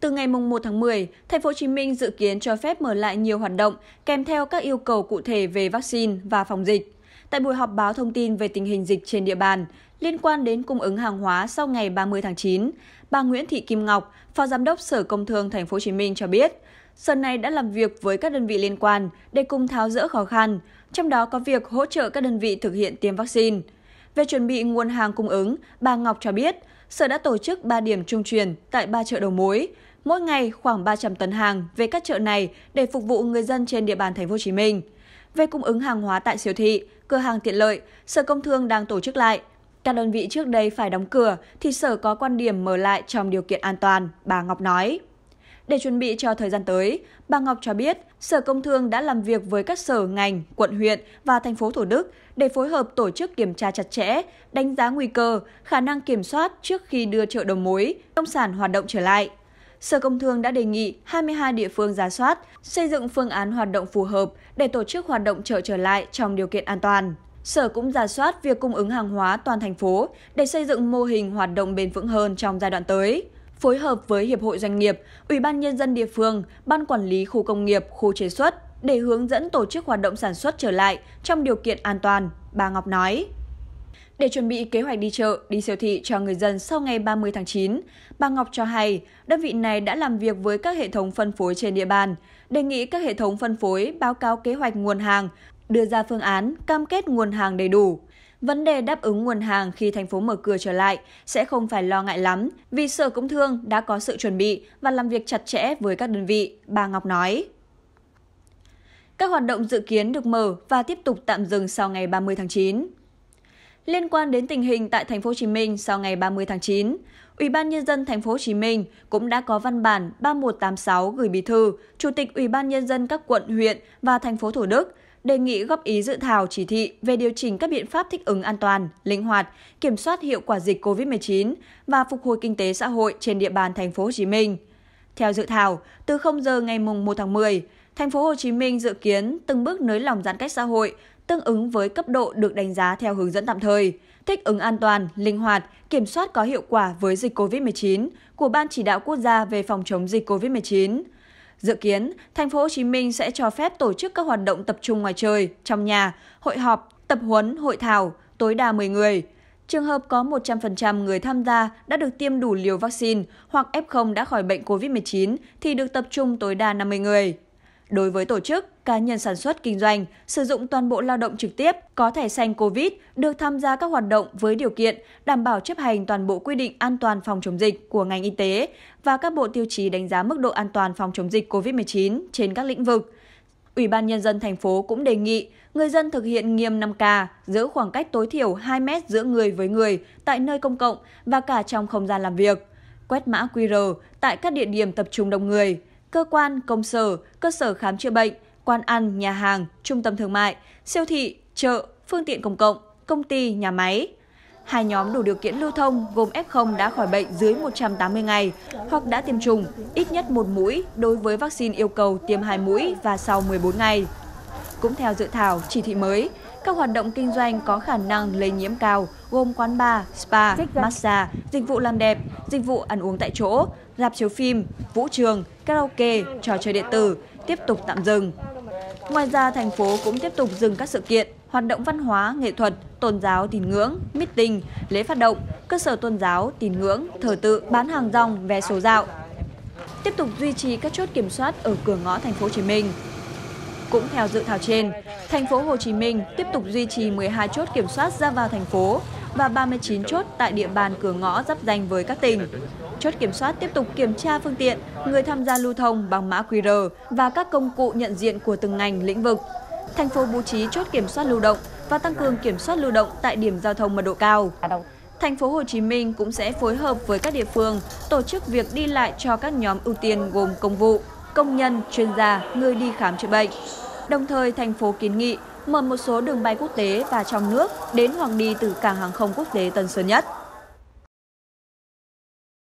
từ ngày 1 tháng 10, Thành phố Hồ Chí Minh dự kiến cho phép mở lại nhiều hoạt động kèm theo các yêu cầu cụ thể về vaccine và phòng dịch. Tại buổi họp báo thông tin về tình hình dịch trên địa bàn liên quan đến cung ứng hàng hóa sau ngày 30 tháng 9, bà Nguyễn Thị Kim Ngọc, Phó Giám đốc Sở Công Thương Thành phố Hồ Chí Minh cho biết, Sở này đã làm việc với các đơn vị liên quan để cùng tháo dỡ khó khăn, trong đó có việc hỗ trợ các đơn vị thực hiện tiêm vaccine. Về chuẩn bị nguồn hàng cung ứng, bà Ngọc cho biết, Sở đã tổ chức 3 điểm trung truyền tại ba chợ đầu mối, mỗi ngày khoảng 300 tấn hàng về các chợ này để phục vụ người dân trên địa bàn thành phố Hồ Chí Minh. Về cung ứng hàng hóa tại siêu thị, cửa hàng tiện lợi, Sở Công Thương đang tổ chức lại. Các đơn vị trước đây phải đóng cửa thì Sở có quan điểm mở lại trong điều kiện an toàn, bà Ngọc nói. Để chuẩn bị cho thời gian tới, bà Ngọc cho biết Sở Công Thương đã làm việc với các sở ngành, quận huyện và thành phố Thủ Đức để phối hợp tổ chức kiểm tra chặt chẽ, đánh giá nguy cơ, khả năng kiểm soát trước khi đưa chợ đầu mối, nông sản hoạt động trở lại. Sở Công Thương đã đề nghị 22 địa phương giả soát, xây dựng phương án hoạt động phù hợp để tổ chức hoạt động chợ trở lại trong điều kiện an toàn. Sở cũng giả soát việc cung ứng hàng hóa toàn thành phố để xây dựng mô hình hoạt động bền vững hơn trong giai đoạn tới phối hợp với Hiệp hội Doanh nghiệp, Ủy ban Nhân dân địa phương, Ban Quản lý Khu Công nghiệp, Khu chế xuất để hướng dẫn tổ chức hoạt động sản xuất trở lại trong điều kiện an toàn, bà Ngọc nói. Để chuẩn bị kế hoạch đi chợ, đi siêu thị cho người dân sau ngày 30 tháng 9, bà Ngọc cho hay đơn vị này đã làm việc với các hệ thống phân phối trên địa bàn, đề nghị các hệ thống phân phối báo cáo kế hoạch nguồn hàng, đưa ra phương án cam kết nguồn hàng đầy đủ. Vấn đề đáp ứng nguồn hàng khi thành phố mở cửa trở lại sẽ không phải lo ngại lắm vì Sở Công Thương đã có sự chuẩn bị và làm việc chặt chẽ với các đơn vị, bà Ngọc nói. Các hoạt động dự kiến được mở và tiếp tục tạm dừng sau ngày 30 tháng 9. Liên quan đến tình hình tại thành phố Hồ Chí Minh sau ngày 30 tháng 9, Ủy ban nhân dân thành phố Hồ Chí Minh cũng đã có văn bản 3186 gửi Bí thư, Chủ tịch Ủy ban nhân dân các quận, huyện và thành phố Thủ Đức đề nghị góp ý dự thảo chỉ thị về điều chỉnh các biện pháp thích ứng an toàn, linh hoạt, kiểm soát hiệu quả dịch COVID-19 và phục hồi kinh tế xã hội trên địa bàn thành phố Hồ Chí Minh. Theo dự thảo, từ 0 giờ ngày mùng 1 tháng 10, thành phố Hồ Chí Minh dự kiến từng bước nới lỏng giãn cách xã hội tương ứng với cấp độ được đánh giá theo hướng dẫn tạm thời, thích ứng an toàn, linh hoạt, kiểm soát có hiệu quả với dịch COVID-19 của Ban chỉ đạo quốc gia về phòng chống dịch COVID-19. Dự kiến, thành phố Hồ Chí Minh sẽ cho phép tổ chức các hoạt động tập trung ngoài trời, trong nhà, hội họp, tập huấn, hội thảo, tối đa 10 người. Trường hợp có 100% người tham gia đã được tiêm đủ liều vaccine hoặc F0 đã khỏi bệnh COVID-19 thì được tập trung tối đa 50 người đối với tổ chức, cá nhân sản xuất kinh doanh sử dụng toàn bộ lao động trực tiếp có thẻ xanh COVID được tham gia các hoạt động với điều kiện đảm bảo chấp hành toàn bộ quy định an toàn phòng chống dịch của ngành y tế và các bộ tiêu chí đánh giá mức độ an toàn phòng chống dịch COVID-19 trên các lĩnh vực. Ủy ban nhân dân thành phố cũng đề nghị người dân thực hiện nghiêm 5K, giữ khoảng cách tối thiểu 2 mét giữa người với người tại nơi công cộng và cả trong không gian làm việc, quét mã QR tại các địa điểm tập trung đông người cơ quan, công sở, cơ sở khám chữa bệnh, quán ăn, nhà hàng, trung tâm thương mại, siêu thị, chợ, phương tiện công cộng, công ty, nhà máy. Hai nhóm đủ điều kiện lưu thông gồm F0 đã khỏi bệnh dưới 180 ngày hoặc đã tiêm chủng ít nhất một mũi đối với vaccine yêu cầu tiêm hai mũi và sau 14 ngày. Cũng theo dự thảo chỉ thị mới, các hoạt động kinh doanh có khả năng lây nhiễm cao gồm quán bar, spa, massage, dịch vụ làm đẹp, dịch vụ ăn uống tại chỗ, rạp chiếu phim, vũ trường, karaoke, trò chơi điện tử tiếp tục tạm dừng. Ngoài ra, thành phố cũng tiếp tục dừng các sự kiện, hoạt động văn hóa, nghệ thuật, tôn giáo, tín ngưỡng, meeting, lễ phát động, cơ sở tôn giáo, tín ngưỡng, thờ tự, bán hàng rong, vé số dạo. Tiếp tục duy trì các chốt kiểm soát ở cửa ngõ thành phố Hồ Chí Minh. Cũng theo dự thảo trên, thành phố Hồ Chí Minh tiếp tục duy trì 12 chốt kiểm soát ra vào thành phố và 39 chốt tại địa bàn cửa ngõ giáp danh với các tỉnh. Chốt kiểm soát tiếp tục kiểm tra phương tiện, người tham gia lưu thông bằng mã QR và các công cụ nhận diện của từng ngành, lĩnh vực. Thành phố bố trí chốt kiểm soát lưu động và tăng cường kiểm soát lưu động tại điểm giao thông mật độ cao. Thành phố Hồ Chí Minh cũng sẽ phối hợp với các địa phương tổ chức việc đi lại cho các nhóm ưu tiên gồm công vụ, công nhân, chuyên gia, người đi khám chữa bệnh. Đồng thời, thành phố kiến nghị mở một số đường bay quốc tế và trong nước đến hoặc đi từ cảng hàng không quốc tế Tân Sơn Nhất.